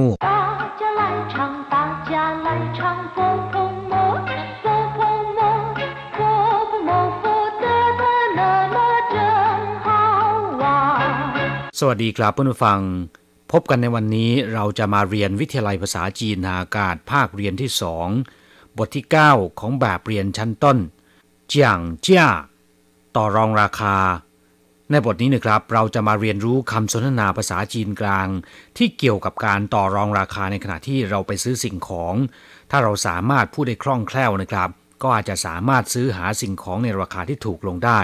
สวัสดีครับเพื่อนผู้ฟัง พบกันในวันนี้เราจะมาเรียนวิทยาลัยภาษาจีนาอากาศภาคเรียนที่สอง บทที่ 9 ของแบบเรียนชั้นต้นเจียงเจ้าต่อรองราคาในบทนี้นะครับเราจะมาเรียนรู้คำสนทนาภาษาจีนกลาง ที่เกี่ยวกับการต่อรองราคาในขณะที่เราไปซื้อสิ่งของ ถ้าเราสามารถพูดได้คล่องแคล่วนะครับ ก็อาจจะสามารถซื้อหาสิ่งของในราคาที่ถูกลงได้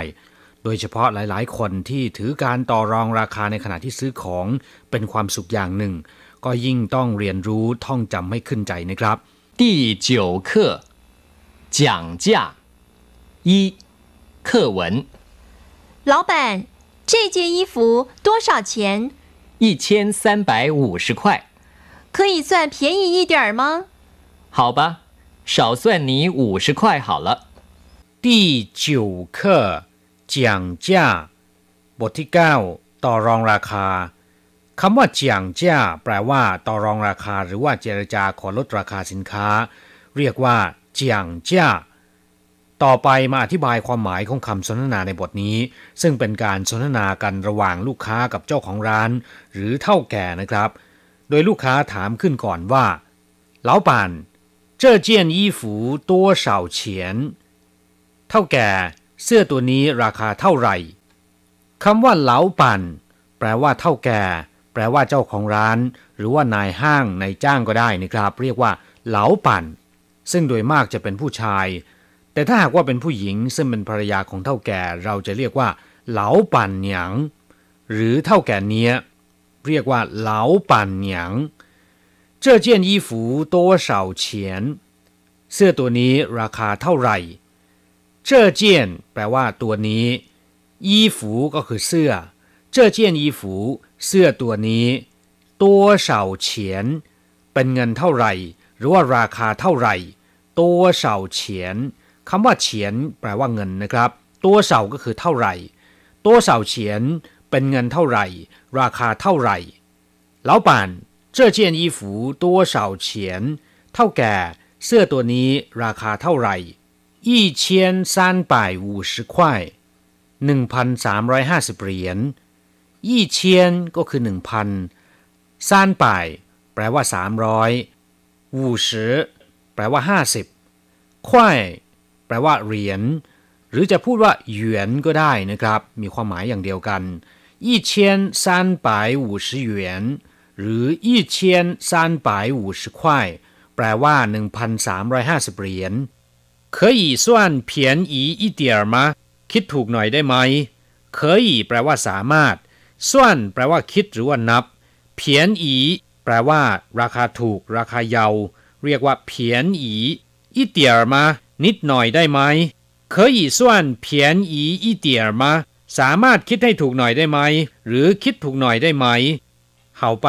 โดยเฉพาะหลายๆ คนที่ถือการต่อรองราคาในขณะที่ซื้อของ เป็นความสุขอย่างหนึ่ง ก็ยิ่งต้องเรียนรู้ท่องจำให้ขึ้นใจนะครับที第九课讲价一课文老板这件衣服多少钱？一千三百五十块。可以算便宜一点儿吗？好吧，少算你五十块好了。第九课讲价。บอทิกาอว์ต่อรองราคาคำว่าเจียงเจ้าแปลว่าต่อรองราคาหรือว่าเจรจาขอลดราคาสินค้าเรียกว่าเจียงเจ้าต่อไปมาอธิบายความหมายของคำสนทนาในบทนี้ ซึ่งเป็นการสนทนากันระหว่างลูกค้ากับเจ้าของร้าน หรือเท่าแก่นะครับ โดยลูกค้าถามขึ้นก่อนว่า老板这件衣服多少钱เท่าแก่ เสื้อตัวนี้ราคาเท่าไหร่คำว่าเหลาปันแปลว่าเท่าแก่ แปลว่าเจ้าของร้าน หรือว่านายห้างนายจ้างก็ได้นะครับ เรียกว่าเหลาปันซึ่งโดยมากจะเป็นผู้ชายแต่ถ้าหากว่าเป็นผู้หญิงซึ่งเป็นภรรยาของเท่าแก่เราจะเรียกว่าเหลาปันหยางหรือเท่าแก่เนี้ยเรียกว่าเหลาปันหยาง这件衣服多少钱เสื้อตัวนี้ราคาเท่าไหร่这件แปลว่าตัวนี้衣服ก็คือเสื้อ这件衣服เสื้อตัวนี้多少钱？เป็นเงินเท่าไหร่ หรือว่าราคาเท่าไหร่多少钱？คำว่าเฉียนแปลว่าเงินนะครับ ตัวเสาก็คือเท่าไหร่ตัวเสาเฉียนเป็นเงินเท่าไหร่ ราคาเท่าไหร่老板这件衣服多少钱เท่าแก่เสื้อตัวนี้ราคาเท่าไหร่一千三百五十块หนึ่งพันสามร้อยห้าสิบเหรียญยี่เชียนก็คือหนึ่งพันซานป่ายแปลว่าสามร้อยวูสแปลว่าห้าสิบควายแปลว่าเหรียญหรือจะพูดว่าหยวนก็ได้นะครับ มีความหมายอย่างเดียวกันยี่เชียนายหิหวนหรือยี่เชีนายหิควายแปลว่า 1,350เหรียญ可以算便宜一点吗คิดถูกหน่อยได้ไหมเคยแปลว่าสามารถส่วน แปลว่าคิดหรือว่านับเพียนอีแปลว่า ราคาถูก ราคาเยา เรียกว่าเพียนอีอีเตียมานิดหน่อยได้ไหม可以算便宜一点吗สามารถคิดให้ถูกหน่อยได้ไหม หรือคิดถูกหน่อยได้ไหม好吧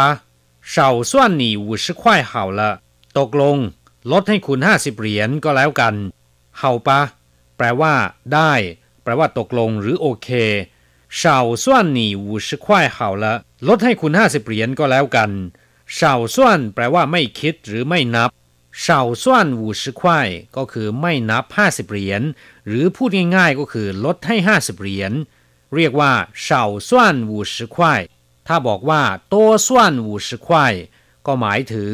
少算你五十块好了ตกลง ลดให้คุณห้าสิบเหรียญก็แล้วกันเฮาปะแปลว่า ได้ แปลว่าตกลงหรือโอเค เฉาส่วนหนีวูชควายเหาละลดให้คุณห้าสิบเหรียญก็แล้วกัน เฉาส่วนแปลว่าไม่คิดหรือไม่นับเ่าส่วนหูชิควายก็คือไม่นับ50เหรียญหรือพูดง่ายๆก็คือลดให้50เหรียญเรียกว่าเ่าส่วนหูชิควายถ้าบอกว่าโตส่วนหูชิควายก็หมายถึง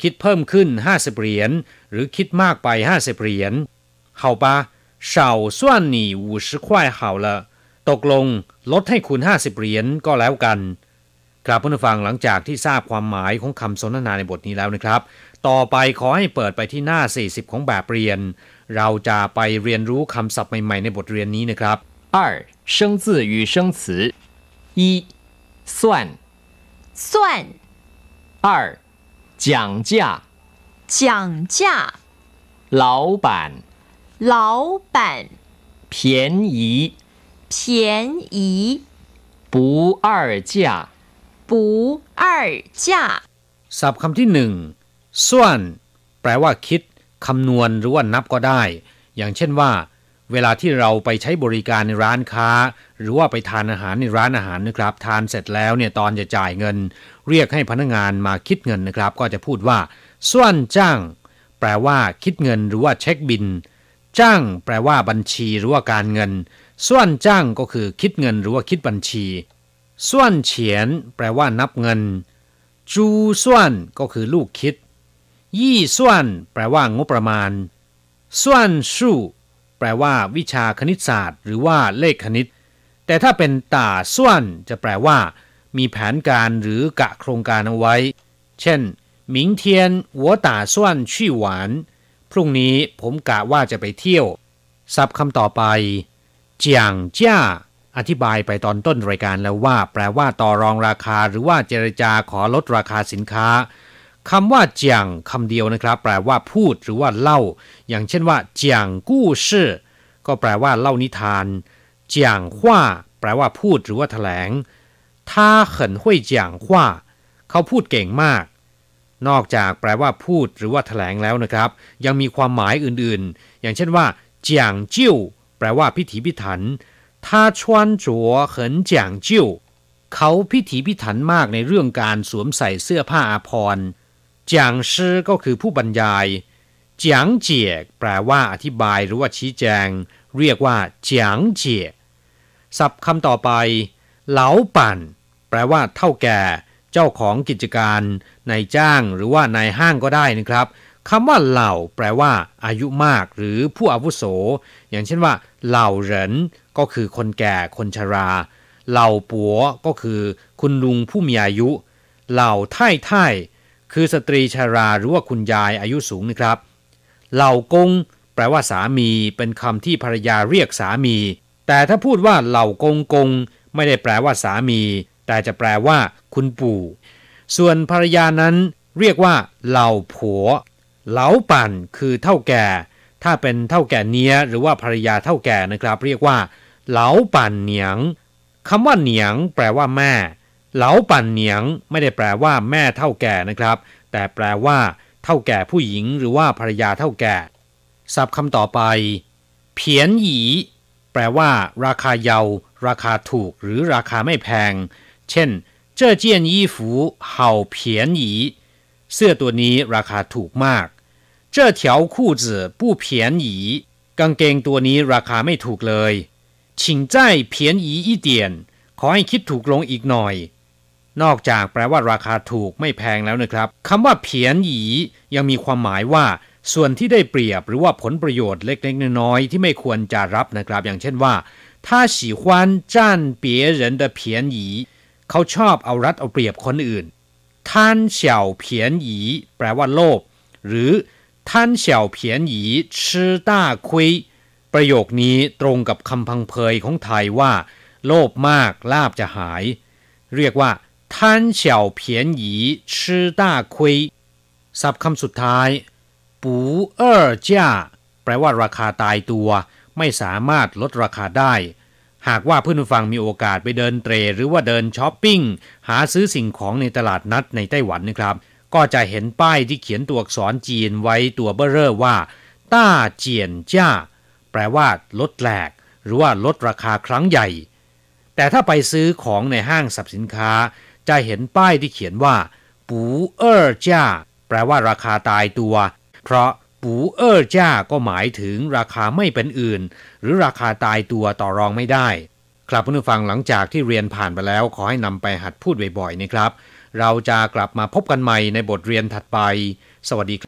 คิดเพิ่มขึ้น50เหรียญหรือคิดมากไป50เหรียญเฮาปะเฉาซ้วนหนีหูชิควายเฮาละตกลงลดให้คุณ50เหรียญก็แล้วกันครับเพื่อนฟังหลังจากที่ทราบความหมายของคำสนทนาในบทนี้แล้วนะครับ ต่อไปขอให้เปิดไปที่หน้า 40 ของแบบเรียน เราจะไปเรียนรู้คำศัพท์ใหม่ๆ ในบทเรียนนี้นะครับ二生字与生词一算算二讲价讲价老板老板便宜便宜不二价ปูอาจ้าศัพท์คำที่หนึ่งส่วน แปลว่าคิดคำนวณ หรือว่านับก็ได้ อย่างเช่นว่า เวลาที่เราไปใช้บริการในร้านค้า หรือว่าไปทานอาหารในร้านอาหารนะครับ ทานเสร็จแล้วเนี่ยตอนจะจ่ายเงิน เรียกให้พนักงานมาคิดเงินนะครับ ก็จะพูดว่าส่วนจ้างแปลว่า คิดเงินหรือว่าเช็คบินจ้าง แปลว่า บัญชีหรือว่าการเงินส่วนจ้าง ก็คือคิดเงิน หรือว่าคิดบัญชีส่วนเฉียนแปลว่านับเงินจูส่วนก็คือลูกคิดยี่ส่วนแปลว่างบประมาณส่วนสู่แปลว่าวิชาคณิตศาสตร์หรือว่าเลขคณิตแต่ถ้าเป็นตาส่วนจะแปลว่า มีแผนการหรือกะโครงการเอาไว้ เช่นมิงเทียนหัวตาส่วนชี่หวานพรุ่งนี้ผมกะว่าจะไปเที่ยวซับคำต่อไปเจียงจ้าอธิบายไปตอนต้นรายการแล้วว่า แปลว่าต่อรองราคาหรือว่าเจรจาขอลดราคาสินค้าคำว่าเจียงคำเดียวนะครับแปลว่า พูดหรือว่าเล่า อย่างเช่นว่า เจียงกู้ชื่อก็แปลว่า เล่านิทานเจียงว่าแปลว่าพูดหรือว่าแถลงถ้าเขินห้วยเจียงว่าเขาพูดเก่งมาก นอกจากแปลว่า พูดหรือว่าแถลงแล้วนะครับ ยังมีความหมายอื่นๆ อย่างเช่นว่าเจียงจิ้วแปลว่าพิถีพิถัน他穿着很讲究เขาพิถีพิถันมากในเรื่องการสวมใส่เสื้อผ้าอาภรณ์จางชื่อก็คือผู้บรรยายจางเจียแปลว่าอธิบายหรือว่าชี้แจงเรียกว่าจางเจียศัพท์คำต่อไปเหลาปั่นแปลว่าเท่าแก่ เจ้าของกิจการนายจ้างหรือว่านายห้างก็ได้นะครับคำว่าเหล่าแปลว่าอายุมากหรือผู้อาวุโส อย่างเช่นว่าเหล่าเหรินก็คือคนแก่คนชรา เหล่าปัว ก็คือ คุณลุงผู้มีอายุ เหล่าไท่ไท่คือสตรีชราหรือว่าคุณยายอายุสูงนะครับ เหล่ากงแปลว่าสามีเป็นคำที่ภรรยาเรียก สามี แต่ถ้าพูดว่า เหล่ากงกง ไม่ได้แปลว่า สามี แต่จะแปลว่า คุณปู่ ส่วนภรรยานั้นเรียกว่า เหล่าผัว เหล่าปั่น คือเท่าแก่ ถ้าเป็นเท่าแก่เนี้ยหรือว่าภรรยาเท่าแก่นะครับ เรียกว่าเหลาปันเหนียงคำว่าเหนียงแปลว่าแม่เหลาปันเหนียงไม่ได้แปลว่า แม่เท่าแก่นะครับ แต่แปลว่า เท่าแก่ผู้หญิงหรือว่าภรรยาเท่าแก่ ศัพท์คำต่อไปเพียนหยีแปลว่า ราคาเยา ราคาถูก หรือราคาไม่แพง เช่น เจ้าเจียนยี่ฝูเห่าเพียนหยีเสื้อตัวนี้ราคาถูกมาก เจ้าเถียวคู่จื่อผู้เพียนหยีกางเกงตัวนี้ราคาไม่ถูกเลยชิงใจเพียนอีอีเตียนขอให้คิดถูกลงอีกหน่อย นอกจากแปลว่าราคาถูกไม่แพงแล้วนะครับคำว่าเพียนอียังมีความหมายว่า ส่วนที่ได้เปรียบหรือว่าผลประโยชน์เล็กๆน้อยๆที่ไม่ควรจะรับนะครับ อย่างเช่นว่า ถ้าี喜วั别จ的านเขาชอบเอารัด เอาเปรียบคนอื่นท่านเฉียวเพียนหยีแปลว่าโลภหรือท่านเฉียวเพียนหยีชื่อต้าคุยประโยคนี้ตรงกับคำพังเพยของไทยว่า โลภมาก ลาบจะหาย เรียกว่าท่านเฉียวเพียนหยีชื่อต้าคุยศัพท์คำสุดท้าย ปูเอ่อจ้า แปลว่าราคาตายตัว ไม่สามารถลดราคาได้ หากว่าเพื่อนฟังมีโอกาสไปเดินเตรหรือว่าเดินช้อปปิ้ง หาซื้อสิ่งของในตลาดนัดในไต้หวันนะครับ ก็จะเห็นป้ายที่เขียนตัวอักษรจีนไว้ตัวเบ้อเร่อว่าต้าเจียนจ้าแปลว่า ลดแหลก หรือว่าลดราคาครั้งใหญ่ แต่ถ้าไปซื้อของในห้างสรรพสินค้า จะเห็นป้ายที่เขียนว่าปูเออร์จ้าแปลว่า ราคาตายตัว เพราะปูเออร์จ้าก็หมายถึงราคาไม่เป็นอื่น หรือราคาตายตัวต่อรองไม่ได้ ครับผู้ฟังหลังจากที่เรียนผ่านไปแล้วขอให้นำไปหัดพูดบ่อยๆ นะครับ เราจะกลับมาพบกันใหม่ในบทเรียนถัดไป สวัสดีครับ